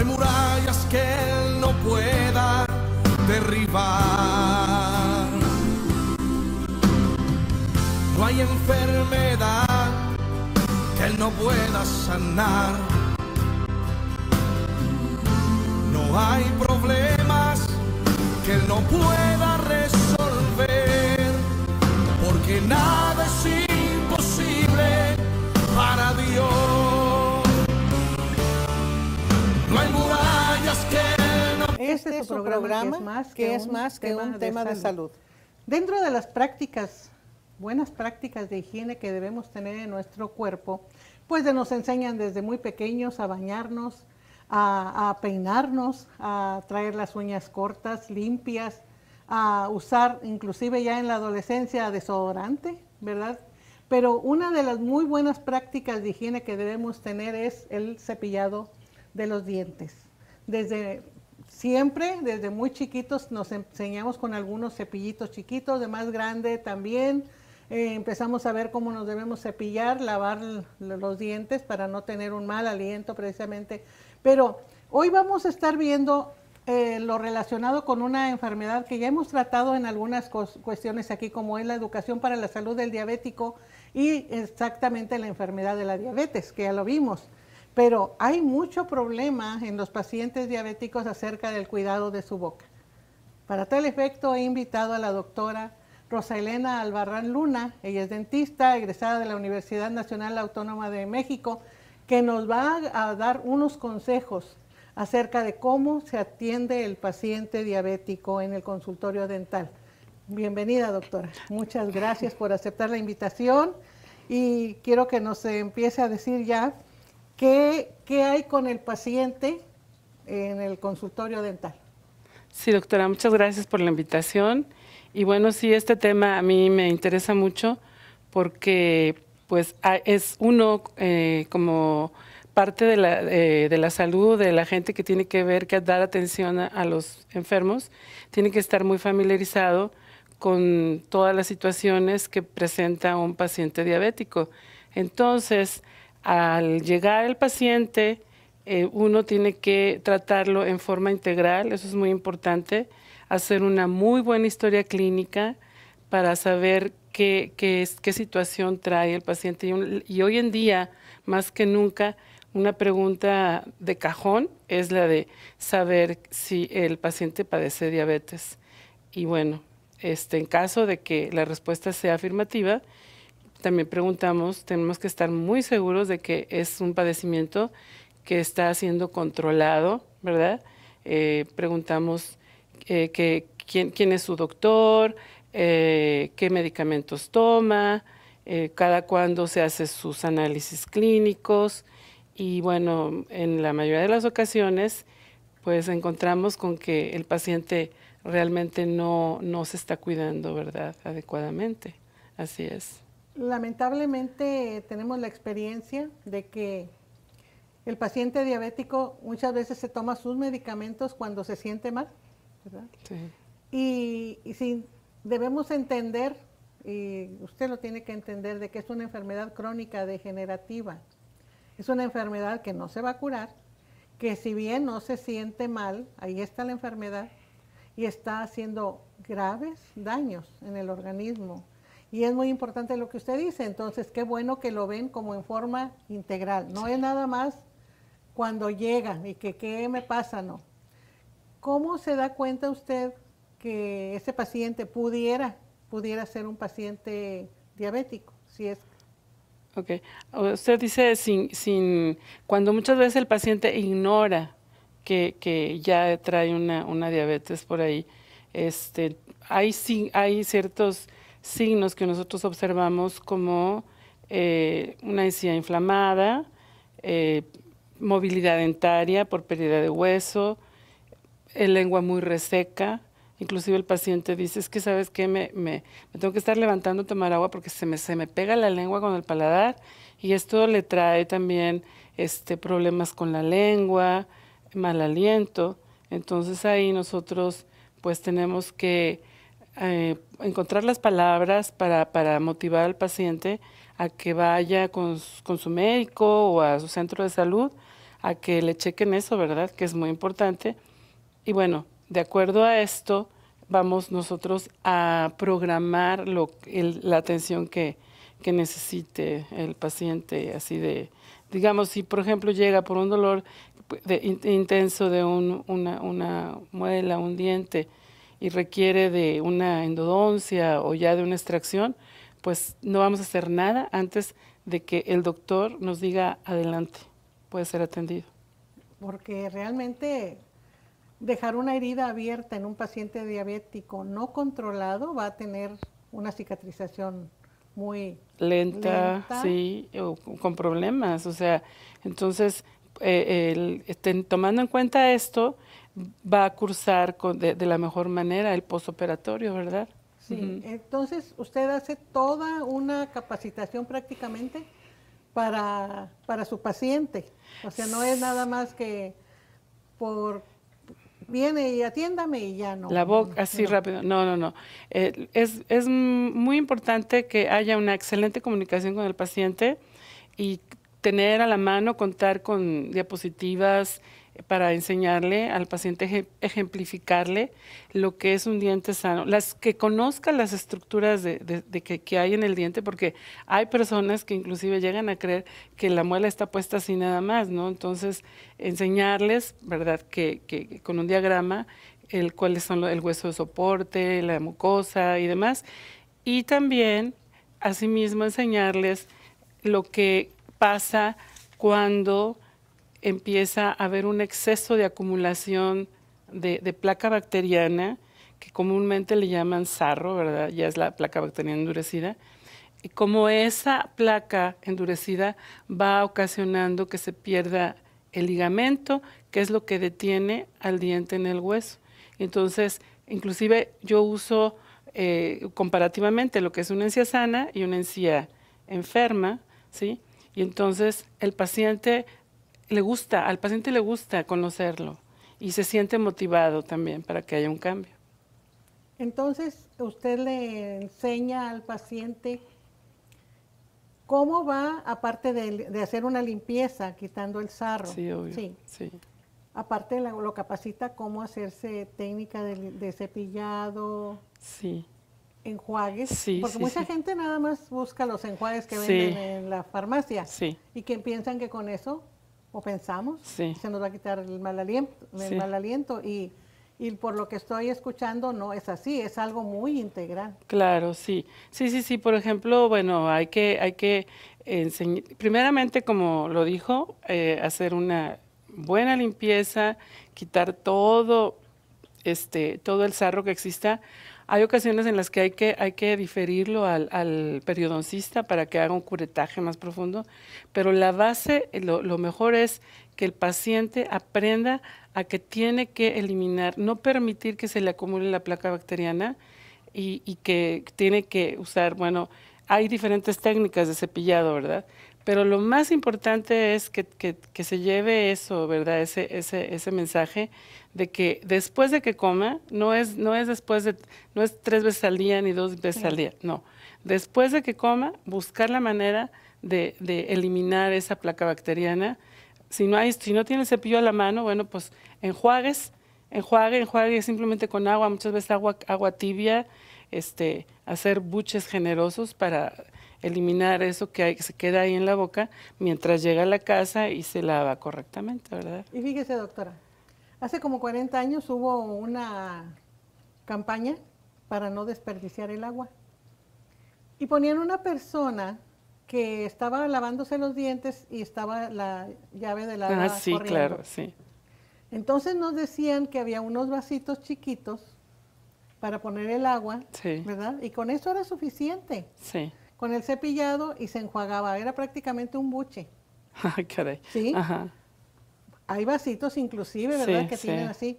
hay murallas que Él no pueda derribar. No hay enfermedad que Él no pueda sanar. No hay problemas que Él no pueda resolver. Porque nada este, este es su programa, que es más que, un tema de, salud. Dentro de las prácticas, buenas prácticas de higiene que debemos tener en nuestro cuerpo, pues nos enseñan desde muy pequeños a bañarnos, a, peinarnos, a traer las uñas cortas, limpias, a usar inclusive ya en la adolescencia desodorante, ¿verdad? Pero una de las muy buenas prácticas de higiene que debemos tener es el cepillado de los dientes. Desde Siempre, desde muy chiquitos, nos enseñamos con algunos cepillitos chiquitos, de más grande también. Eh, empezamos a ver cómo nos debemos cepillar, lavar los dientes para no tener un mal aliento precisamente. Pero hoy vamos a estar viendo eh, lo relacionado con una enfermedad que ya hemos tratado en algunas cuestiones aquí, como es la educación para la salud del diabético y exactamente la enfermedad de la diabetes, que ya lo vimos. Pero hay mucho problema en los pacientes diabéticos acerca del cuidado de su boca. Para tal efecto, he invitado a la doctora Rosa Elena Albarrán Luna, ella es dentista, egresada de la Universidad Nacional Autónoma de México, que nos va a dar unos consejos acerca de cómo se atiende el paciente diabético en el consultorio dental. Bienvenida, doctora. Muchas gracias por aceptar la invitación y quiero que nos empiece a decir ya ¿Qué, ¿Qué, hay con el paciente en el consultorio dental? Sí, doctora, muchas gracias por la invitación. Y bueno, sí, este tema a mí me interesa mucho porque pues es uno eh, como parte de la, eh, de la, salud de la gente que tiene que ver, que dar atención a, a los enfermos, tiene que estar muy familiarizado con todas las situaciones que presenta un paciente diabético. Entonces, al llegar el paciente, eh, uno tiene que tratarlo en forma integral, eso es muy importante, hacer una muy buena historia clínica para saber qué, situación trae el paciente. Y, y hoy en día, más que nunca, una pregunta de cajón es la de saber si el paciente padece diabetes. Y bueno, este, en caso de que la respuesta sea afirmativa, también preguntamos, tenemos que estar muy seguros de que es un padecimiento que está siendo controlado, ¿verdad? Eh, preguntamos eh, quién, es su doctor, eh, qué medicamentos toma, cada cuándo se hace sus análisis clínicos y bueno, en la mayoría de las ocasiones pues encontramos con que el paciente realmente no, no se está cuidando, ¿verdad? Adecuadamente. Así es. Lamentablemente eh, tenemos la experiencia de que el paciente diabético muchas veces se toma sus medicamentos cuando se siente mal, Y, y debemos entender, y usted lo tiene que entender, de que es una enfermedad crónica degenerativa. Es una enfermedad que no se va a curar, que si bien no se siente mal, ahí está la enfermedad y está haciendo graves daños en el organismo y es muy importante lo que usted dice, entonces qué bueno que lo ven como en forma integral, no es nada más cuando llegan y que qué me pasa, no. ¿Cómo se da cuenta usted que ese paciente pudiera, pudiera ser un paciente diabético, si es Ok. Usted dice sin, sin, cuando muchas veces el paciente ignora que, que ya trae una, una, diabetes por ahí, este, hay, hay ciertos signos que nosotros observamos como eh, una encía inflamada, eh, movilidad dentaria por pérdida de hueso, lengua muy reseca. Inclusive el paciente dice, es que sabes que me, tengo que estar levantando a tomar agua porque se me, se me pega la lengua con el paladar y esto le trae también este, problemas con la lengua, mal aliento. Entonces ahí nosotros pues tenemos que eh, encontrar las palabras para, motivar al paciente a que vaya con, su médico o a su centro de salud a que le chequen eso, ¿verdad? Que es muy importante. Y bueno, de acuerdo a esto, vamos nosotros a programar la atención que, necesite el paciente, así de, digamos, si por ejemplo llega por un dolor intenso de un, una muela, un diente, y requiere de una endodoncia o ya de una extracción, pues no vamos a hacer nada antes de que el doctor nos diga adelante, puede ser atendido. Porque realmente dejar una herida abierta en un paciente diabético no controlado va a tener una cicatrización muy lenta, sí, con problemas. O sea, entonces, eh, tomando en cuenta esto, va a cursar con, de, la mejor manera el postoperatorio, ¿verdad? Sí, entonces usted hace toda una capacitación prácticamente para, para su paciente. O sea, no es nada más que por viene y atiéndame y ya no. La boca, así rápido. No, no, no. Eh, es, es muy importante que haya una excelente comunicación con el paciente y tener a la mano, contar con diapositivas, para enseñarle al paciente, ejemplificarle lo que es un diente sano, las que conozca las estructuras de, que, hay en el diente, porque hay personas que inclusive llegan a creer que la muela está puesta así nada más, ¿no? Entonces, enseñarles, ¿verdad?, que, con un diagrama, el, cuáles son el hueso de soporte, la mucosa y demás, y también, asimismo, enseñarles lo que pasa cuando empieza a haber un exceso de acumulación de, placa bacteriana, que comúnmente le llaman sarro, ¿verdad? Ya es la placa bacteriana endurecida. Y como esa placa endurecida va ocasionando que se pierda el ligamento, que es lo que detiene al diente en el hueso. Entonces, inclusive yo uso eh, comparativamente lo que es una encía sana y una encía enferma, ¿sí? Y entonces el paciente le gusta, al paciente le gusta conocerlo y se siente motivado también para que haya un cambio. Entonces, usted le enseña al paciente cómo va, aparte de, hacer una limpieza, quitando el sarro. Sí, obvio. Sí. Aparte lo, capacita cómo hacerse técnica de, cepillado. Sí enjuagues, sí, porque mucha gente nada más busca los enjuagues que venden en la farmacia y que piensan que con eso o pensamos, sí. se nos va a quitar el mal aliento, el mal aliento y, y, por lo que estoy escuchando no es así, es algo muy integral. Claro, sí, sí, sí, sí, por ejemplo, bueno, hay que, hay que enseñar, primeramente como lo dijo, eh, hacer una buena limpieza, quitar todo, este, todo el sarro que exista, hay ocasiones en las que hay que, hay que diferirlo al, periodoncista para que haga un curetaje más profundo, pero la base, lo, mejor es que el paciente aprenda a que tiene que eliminar, no permitir que se le acumule la placa bacteriana y que tiene que usar, bueno, hay diferentes técnicas de cepillado, ¿verdad? Pero lo más importante es que, se lleve eso, ¿verdad? Ese, ese, mensaje de que después de que coma, no es, no es después de, no es tres veces al día ni dos veces al día, no. Después de que coma, buscar la manera de, eliminar esa placa bacteriana. Si no, hay, si no tiene cepillo a la mano, bueno, pues enjuagues, enjuague, enjuague simplemente con agua, muchas veces agua, agua tibia, este, hacer buches generosos para eliminar eso que, se queda ahí en la boca mientras llega a la casa y se lava correctamente, ¿verdad? Y fíjese, doctora, hace como 40 años hubo una campaña para no desperdiciar el agua. Y ponían una persona que estaba lavándose los dientes y estaba la llave de la Ah, sí, claro, sí. Entonces nos decían que había unos vasitos chiquitos para poner el agua, ¿verdad? Y con eso era suficiente. Sí. Con el cepillado y se enjuagaba, era prácticamente un buche. Caray. Sí. Ajá. Hay vasitos inclusive, ¿verdad? que tienen así.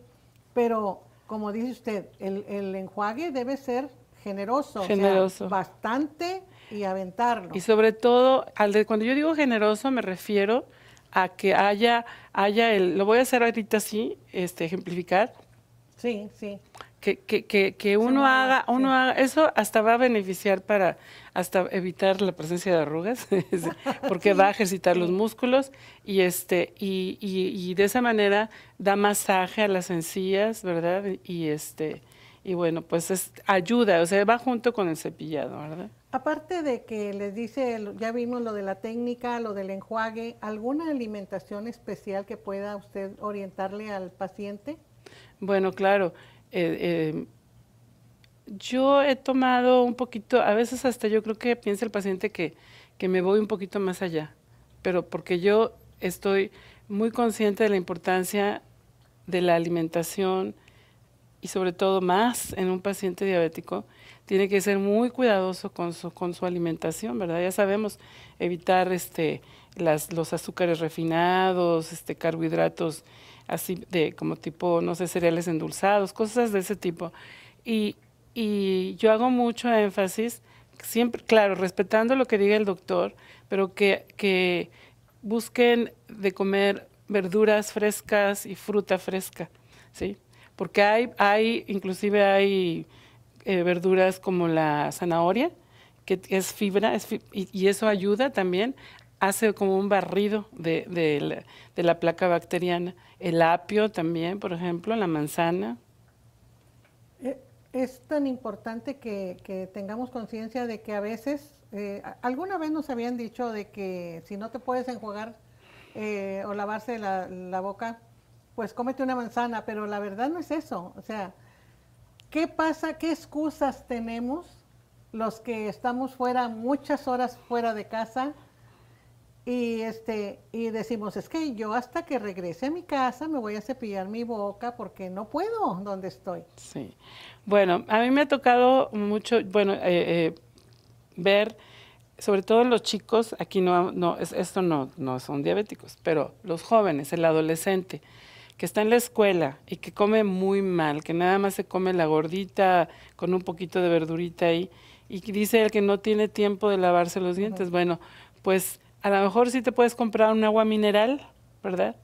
Pero como dice usted, el, enjuague debe ser generoso, generoso. bastante y aventarlo. Y sobre todo, al de, cuando yo digo generoso me refiero a que haya, haya el, lo voy a hacer ahorita así, este, ejemplificar. Sí, sí que, que, que, uno, haga, uno eso hasta va a beneficiar para hasta evitar la presencia de arrugas, este, porque va a ejercitar los músculos y este, y, de esa manera da masaje a las encías, ¿verdad? Y este, y bueno, pues es, ayuda, o sea, va junto con el cepillado, ¿verdad? Aparte de que les dice, ya vimos lo de la técnica, lo del enjuague, ¿alguna alimentación especial que pueda usted orientarle al paciente? Bueno, claro. Eh, em, yo he tomado un poquito, a veces hasta yo creo que piensa el paciente que, que me voy un poquito más allá, pero porque yo estoy muy consciente de la importancia de la alimentación y sobre todo más en un paciente diabético, tiene que ser muy cuidadoso con su, con su alimentación, ¿verdad? Ya sabemos evitar este, las, los azúcares refinados, este, carbohidratos así de como tipo, no sé, cereales endulzados, cosas de ese tipo. Y, yo hago mucho énfasis, siempre, claro, respetando lo que diga el doctor, pero que, que busquen de comer verduras frescas y fruta fresca, ¿sí? Porque hay, hay inclusive hay eh, verduras como la zanahoria, que es fibra, y, eso ayuda también hace como un barrido de, de, la, placa bacteriana. El apio también, por ejemplo, la manzana. Eh, es tan importante que, tengamos conciencia de que a veces, eh, alguna vez nos habían dicho de que si no te puedes enjuagar eh, o lavarse la, la boca, pues cómete una manzana, pero la verdad no es eso. O sea, ¿qué pasa? ¿Qué excusas tenemos los que estamos fuera, muchas horas fuera de casa? Y, este, y decimos, es que yo hasta que regrese a mi casa me voy a cepillar mi boca porque no puedo donde estoy. Sí. Bueno, a mí me ha tocado mucho, bueno, eh, eh, ver, sobre todo los chicos, aquí no, no esto no, no son diabéticos, pero los jóvenes, el adolescente, que está en la escuela y que come muy mal, que nada más se come la gordita con un poquito de verdurita ahí, y dice el que no tiene tiempo de lavarse los dientes. Bueno, pues a lo mejor sí te puedes comprar un agua mineral, ¿verdad?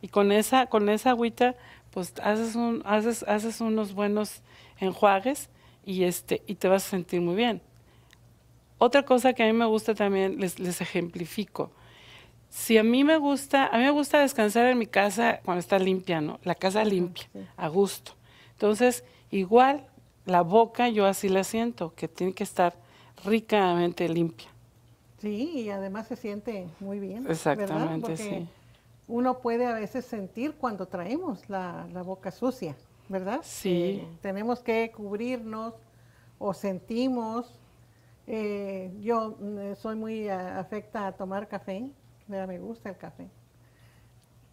Y con esa, con esa agüita, pues haces, un, haces, haces unos buenos enjuagues y, este, y te vas a sentir muy bien. Otra cosa que a mí me gusta también, les, ejemplifico. Si a mí me gusta, a mí me gusta descansar en mi casa cuando está limpia, ¿no? La casa limpia, a gusto. Entonces, igual la boca yo así la siento, que tiene que estar ricamente limpia. Sí, y además se siente muy bien. Exactamente, ¿verdad? Porque sí. Uno puede a veces sentir cuando traemos la, la boca sucia, ¿verdad? Sí. Eh, tenemos que cubrirnos o sentimos. Eh, yo mm, eh, soy muy afecta a tomar café, me gusta el café.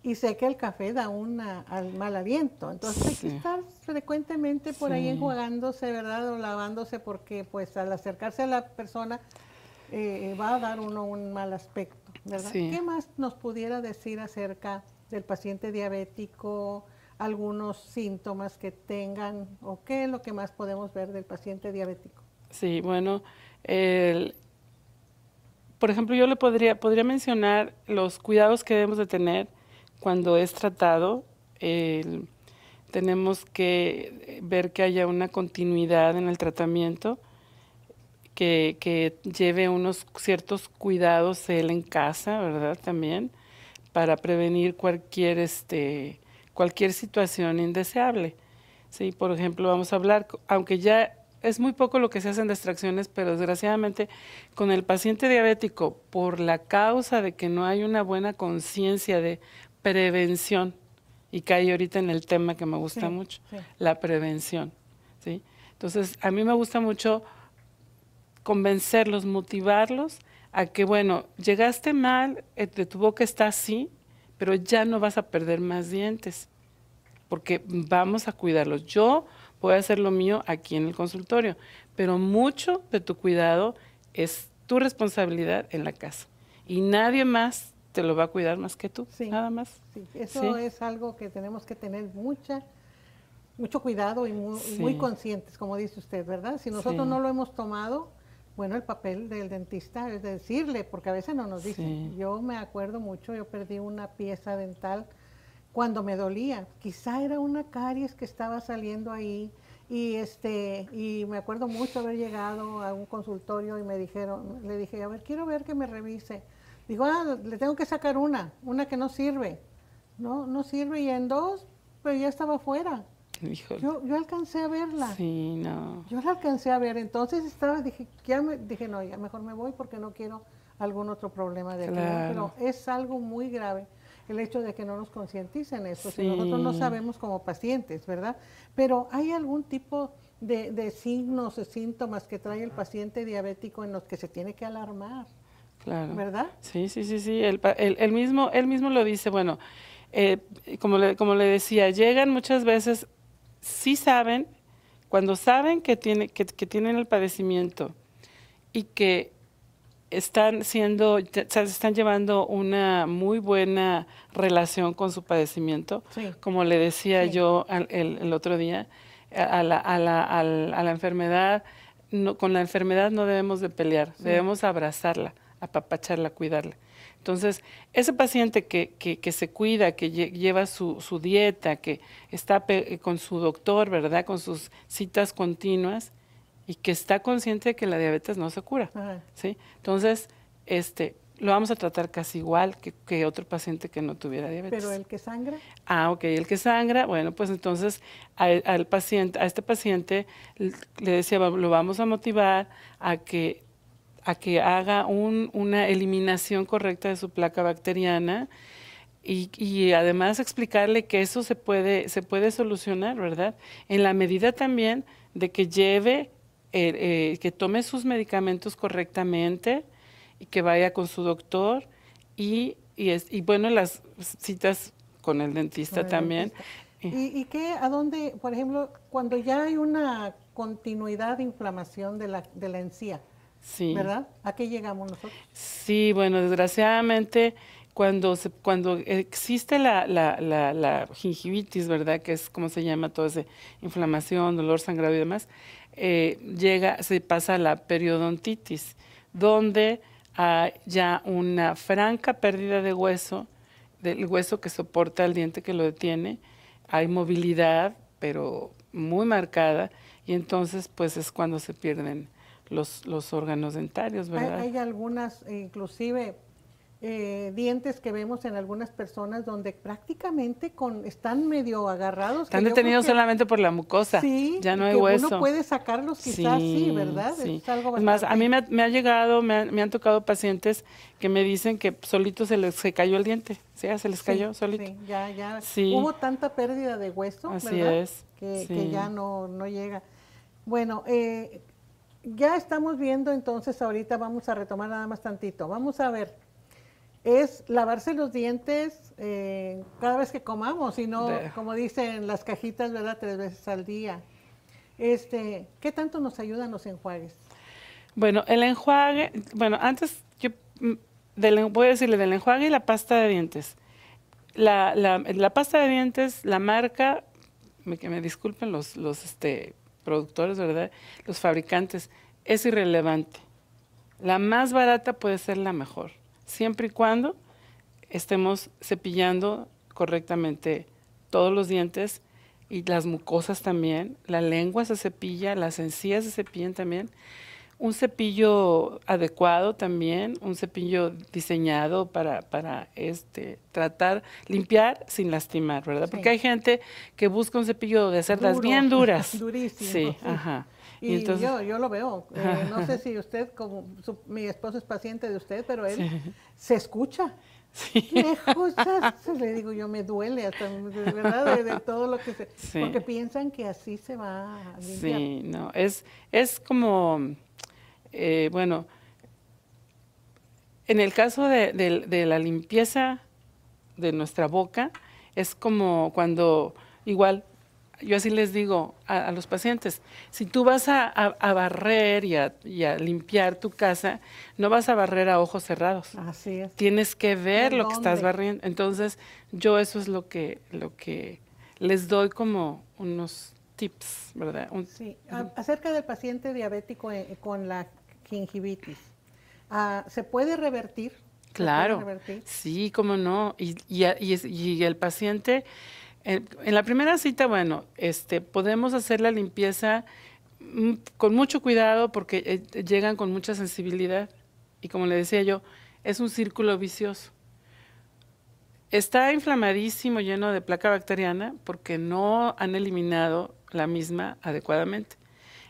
Y sé que el café da un mal aliento, entonces hay que estar frecuentemente por ahí enjuagándose, ¿verdad? O lavándose porque pues al acercarse a la persona eh, va a dar uno un mal aspecto, ¿verdad? ¿Qué más nos pudiera decir acerca del paciente diabético, algunos síntomas que tengan o qué es lo que más podemos ver del paciente diabético? Sí, bueno, por ejemplo, yo le podría, podría mencionar los cuidados que debemos de tener cuando es tratado. tenemos que ver que haya una continuidad en el tratamiento que, lleve unos ciertos cuidados él en casa, ¿verdad? También para prevenir cualquier, este, cualquier situación indeseable. Sí, por ejemplo, vamos a hablar, aunque ya es muy poco lo que se hacen distracciones, pero desgraciadamente con el paciente diabético, por la causa de que no hay una buena conciencia de prevención, y cae ahorita en el tema que me gusta mucho, la prevención. ¿sí? Entonces, a mí me gusta mucho convencerlos, motivarlos a que, bueno, llegaste mal, eh, de tu boca está así, pero ya no vas a perder más dientes, porque vamos a cuidarlos. Yo voy a hacer lo mío aquí en el consultorio, pero mucho de tu cuidado es tu responsabilidad en la casa y nadie más te lo va a cuidar más que tú, nada más. Eso es algo que tenemos que tener mucha mucho cuidado y muy, conscientes, como dice usted, ¿verdad? Si nosotros no lo hemos tomado, bueno, el papel del dentista es decirle, porque a veces no nos dicen. Yo me acuerdo mucho, yo perdí una pieza dental cuando me dolía. Quizá era una caries que estaba saliendo ahí y este y me acuerdo mucho haber llegado a un consultorio y me dijeron, le dije, a ver, quiero ver que me revise. Digo, ah, le tengo que sacar una, una que no sirve. No, no sirve y en dos, pero pues, ya estaba fuera. Yo, yo alcancé a verla. Sí, no. Yo la alcancé a ver, entonces estaba, dije, ya dije, no, ya mejor me voy porque no quiero algún otro problema de claro. pero es algo muy grave el hecho de que no nos concienticen eso, si nosotros no sabemos como pacientes, ¿verdad? Pero hay algún tipo de, de signos o síntomas que trae el paciente diabético en los que se tiene que alarmar. Claro. ¿Verdad? Sí, sí, sí, sí. el mismo, él mismo lo dice, bueno, eh, como, le, como le decía, llegan muchas veces sí saben, cuando saben que, tiene, que, tienen el padecimiento y que están siendo, están llevando una muy buena relación con su padecimiento, como le decía yo el, otro día, a la, a la, enfermedad, con la enfermedad no debemos de pelear, debemos abrazarla, apapacharla, cuidarla. Entonces, ese paciente que, que, se cuida, que lleva su, su dieta, que está eh, con su doctor, ¿verdad? Con sus citas continuas y que está consciente de que la diabetes no se cura, ¿sí? Entonces, este, lo vamos a tratar casi igual que, otro paciente que no tuviera diabetes. ¿Pero el que sangra? Ah, ok, el que sangra, bueno, pues entonces al paciente, a este paciente le decía, lo vamos a motivar a que a que haga una eliminación correcta de su placa bacteriana y, además explicarle que eso se puede, se puede solucionar, ¿verdad? En la medida también de que lleve, eh, eh, que tome sus medicamentos correctamente y que vaya con su doctor y, bueno, las citas con el dentista también. Eh. ¿Y, ¿Y, qué, a dónde, por ejemplo, cuando ya hay una continuidad de inflamación de la, de la encía, ¿Verdad? ¿A qué llegamos nosotros? Sí, bueno, desgraciadamente cuando, cuando existe la, la, la, gingivitis, ¿verdad? Que es como se llama todo ese inflamación, dolor, sangrado y demás, eh, llega, se pasa a la periodontitis, donde hay ya una franca pérdida de hueso, del hueso que soporta el diente que lo detiene, hay movilidad, pero muy marcada, y entonces pues es cuando se pierden los, los órganos dentarios, ¿verdad? Hay, algunas, inclusive, eh, dientes que vemos en algunas personas donde prácticamente con están medio agarrados. Están detenidos solamente por la mucosa. ya no hay hueso. Uno puede sacarlos quizás, sí, ¿verdad? Es algo bastante... Más, a mí me ha, llegado, me, han tocado pacientes que me dicen que solito se les cayó el diente, ¿sí? se les cayó solito. Sí, ya, ya. Hubo tanta pérdida de hueso, Así ¿verdad? Es, que, ya no, no llega. Bueno, eh, ya estamos viendo entonces ahorita, vamos a retomar nada más tantito. Vamos a ver, es lavarse los dientes eh, cada vez que comamos y no, como dicen las cajitas, ¿verdad? Tres veces al día. Este, ¿Qué tanto nos ayudan los enjuagues? Bueno, el enjuague, bueno, antes yo mm, voy a decirle del enjuague y la pasta de dientes. La, la, pasta de dientes, la marca, que me disculpen los, los, este, productores, ¿verdad? Los fabricantes, es irrelevante. La más barata puede ser la mejor, siempre y cuando estemos cepillando correctamente todos los dientes y las mucosas también, la lengua se cepilla, las encías se cepillan también un cepillo adecuado también, un cepillo diseñado para, para este, tratar, limpiar sin lastimar, ¿verdad? Porque hay gente que busca un cepillo de cerdas bien duras. Durísimo. Sí, ajá. Y, yo, yo lo veo. Eh, no sé si usted, como mi esposo es paciente de usted, pero él se escucha. Sí. Lejos, le digo yo, me duele hasta, ¿verdad? De, todo lo que se... Porque piensan que así se va a limpiar. Sí, no, es, es como eh, bueno, en el caso de, la limpieza de nuestra boca, es como cuando, igual, yo así les digo a, los pacientes, si tú vas a, barrer y, a, limpiar tu casa, no vas a barrer a ojos cerrados. Así es. Tienes que ver lo que estás barriendo. Entonces, yo eso es lo que, lo que les doy como unos tips, ¿verdad? sí. Acerca del paciente diabético eh, con la gingivitis. Ah, ¿Se puede revertir? Claro. Sí, cómo no. Y, el paciente, en, la primera cita, bueno, este, podemos hacer la limpieza mm, con mucho cuidado porque eh, llegan con mucha sensibilidad. Y como le decía yo, es un círculo vicioso. Está inflamadísimo, lleno de placa bacteriana, porque no han eliminado la misma adecuadamente.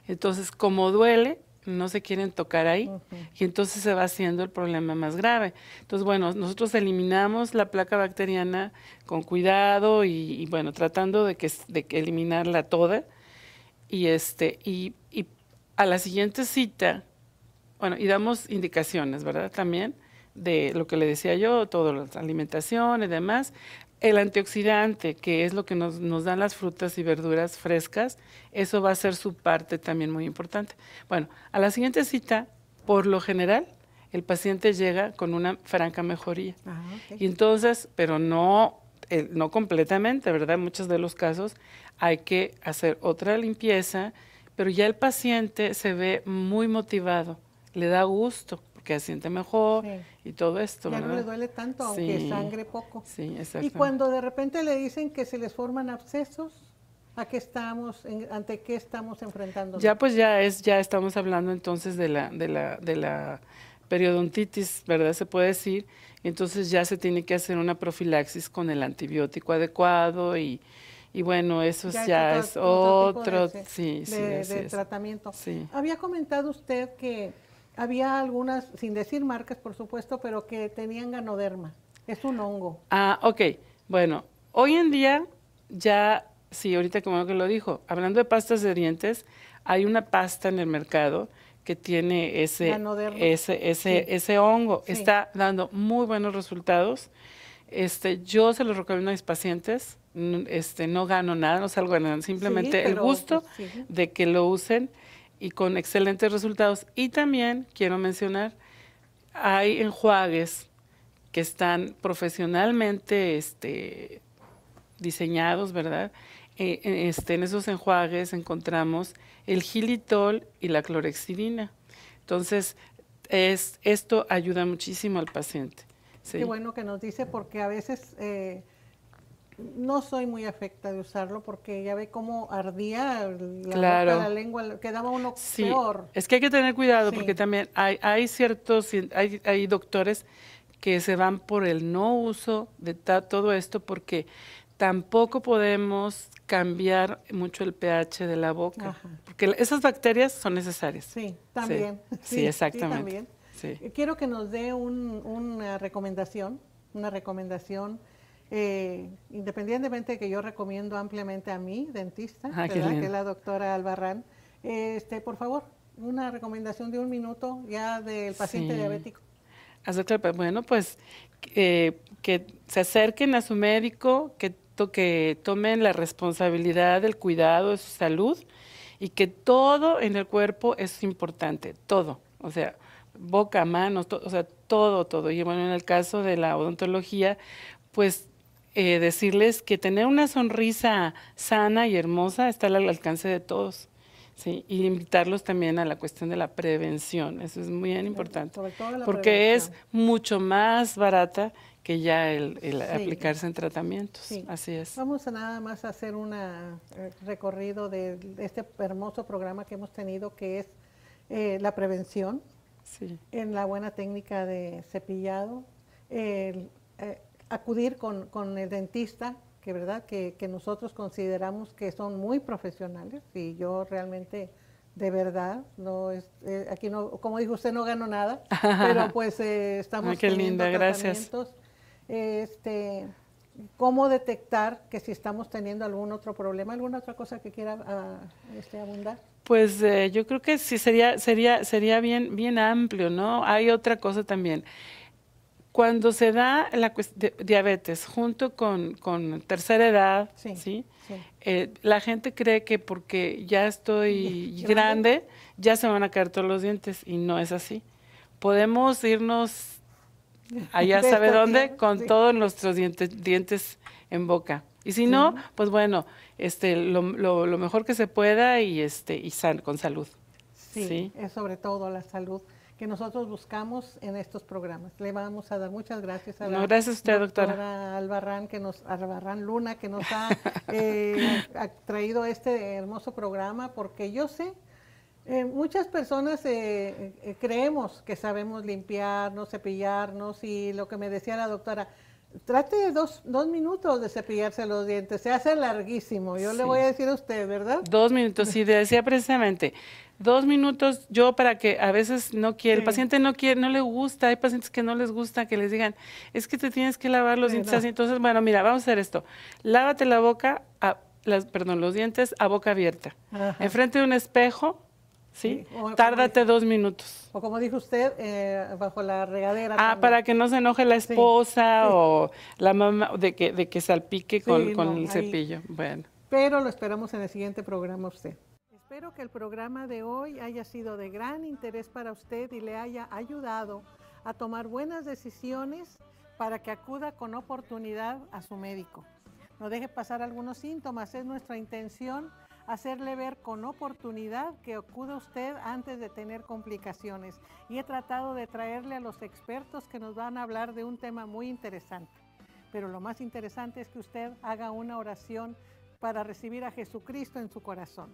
Entonces, como duele, no se quieren tocar ahí y entonces se va haciendo el problema más grave. Entonces, bueno, nosotros eliminamos la placa bacteriana con cuidado y, bueno, tratando de, que, de eliminarla toda y, este, y, y, a la siguiente cita, bueno, y damos indicaciones, ¿verdad? También de lo que le decía yo, toda la alimentación y demás. El antioxidante, que es lo que nos, dan las frutas y verduras frescas, eso va a ser su parte también muy importante. Bueno, a la siguiente cita, por lo general, el paciente llega con una franca mejoría. Ah, y entonces, pero no, eh, no completamente, ¿verdad? En muchos de los casos hay que hacer otra limpieza, pero ya el paciente se ve muy motivado, le da gusto siente mejor y todo esto. Ya no le duele tanto, aunque sangre poco. Sí, exacto. Y cuando de repente le dicen que se les forman abscesos, ¿a qué estamos, ante qué estamos enfrentando? Ya pues ya es, ya estamos hablando entonces de la, de la, periodontitis, ¿verdad? Se puede decir. Entonces ya se tiene que hacer una profilaxis con el antibiótico adecuado y, y bueno, eso ya, es otro, sí, tratamiento. Sí. Había comentado usted que había algunas, sin decir marcas por supuesto, pero que tenían ganoderma. Es un hongo. Ah, ok. Bueno, hoy en día ya, sí, ahorita como que lo dijo, hablando de pastas de dientes, hay una pasta en el mercado que tiene ese, ese, ese, ese hongo. Está dando muy buenos resultados. Este, yo se los recomiendo a mis pacientes. Este, no gano nada, no salgo nada. Simplemente el gusto pues, de que lo usen y con excelentes resultados. Y también quiero mencionar, hay enjuagues que están profesionalmente este, diseñados, ¿verdad? E, e, este, en, esos enjuagues encontramos el gilitol y la clorexidina. Entonces, es, esto ayuda muchísimo al paciente. Qué bueno que nos dice, porque a veces eh, no soy muy afecta de usarlo porque ya ve cómo ardía la, claro. la lengua, quedaba uno sí. Es que hay que tener cuidado porque también hay, ciertos, hay, hay, doctores que se van por el no uso de todo esto porque tampoco podemos cambiar mucho el pH de la boca, porque esas bacterias son necesarias. Sí, también. Sí, exactamente. También. Quiero que nos dé una recomendación, una recomendación eh, independientemente de que yo recomiendo ampliamente a mi dentista, ah, que es la doctora Albarrán, este, por favor, una recomendación de un minuto ya del paciente diabético. Bueno, pues que se acerquen a su médico, que, to tomen la responsabilidad del cuidado de su salud y que todo en el cuerpo es importante, todo, o sea, boca, manos, o sea, todo, todo. Y bueno, en el caso de la odontología, pues eh, decirles que tener una sonrisa sana y hermosa está al alcance de todos. y invitarlos también a la cuestión de la prevención, eso es muy importante, porque es mucho más barata que ya el, aplicarse en tratamientos, así es. Vamos a nada más hacer un eh, recorrido de este hermoso programa que hemos tenido que es eh, la prevención, en la buena técnica de cepillado, acudir con, con el dentista, que verdad que, que, nosotros consideramos que son muy profesionales y yo realmente de verdad no es, eh, aquí no como dijo usted no gano nada pero pues eh, estamos teniendo linda, gracias. este cómo detectar que si estamos teniendo algún otro problema alguna otra cosa que quiera ah, este, abundar pues eh, yo creo que sí sería sería sería bien bien amplio no hay otra cosa también cuando se da la diabetes junto con, con tercera edad, sí, eh, la gente cree que porque ya estoy grande, ya se van a caer todos los dientes y no es así. Podemos irnos allá sabe dónde con todos nuestros dientes, dientes en boca. Y si no, pues bueno, este, lo, lo mejor que se pueda y, este, y san, con salud. Sí, es sobre todo la salud que nosotros buscamos en estos programas. Le vamos a dar muchas gracias a la doctora. Albarrán, que nos, Albarrán Luna, que nos ha, eh, traído este hermoso programa, porque yo sé, eh, muchas personas eh, creemos que sabemos limpiarnos, cepillarnos, y lo que me decía la doctora, trate de dos, minutos de cepillarse los dientes, se hace larguísimo, yo le voy a decir a usted, ¿verdad? Dos minutos, sí, decía precisamente, dos minutos yo para que a veces no quiere, el paciente no quiere, no le gusta, hay pacientes que no les gusta que les digan, es que te tienes que lavar los dientes así, entonces, bueno, mira, vamos a hacer esto, lávate la boca, a, las, perdón, los dientes a boca abierta, enfrente de un espejo, ¿sí? Tárdate dos minutos. O como dijo usted, eh, bajo la regadera. Ah, para que no se enoje la esposa o la mamá, de que, salpique con, el cepillo. Bueno. Pero lo esperamos en el siguiente programa usted. Espero que el programa de hoy haya sido de gran interés para usted y le haya ayudado a tomar buenas decisiones para que acuda con oportunidad a su médico. No deje pasar algunos síntomas, es nuestra intención hacerle ver con oportunidad que acuda usted antes de tener complicaciones. Y he tratado de traerle a los expertos que nos van a hablar de un tema muy interesante. Pero lo más interesante es que usted haga una oración para recibir a Jesucristo en su corazón.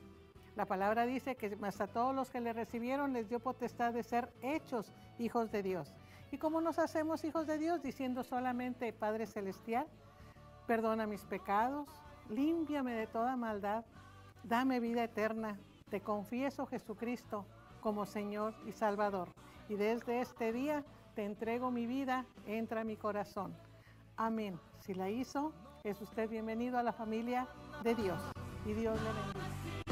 La palabra dice que más a todos los que le recibieron les dio potestad de ser hechos hijos de Dios. ¿Y cómo nos hacemos hijos de Dios? Diciendo solamente, Padre Celestial, perdona mis pecados, límpiame de toda maldad, Dame vida eterna. Te confieso, Jesucristo, como Señor y Salvador. Y desde este día te entrego mi vida, entra a mi corazón. Amén. Si la hizo, es usted bienvenido a la familia de Dios. Y Dios le bendiga.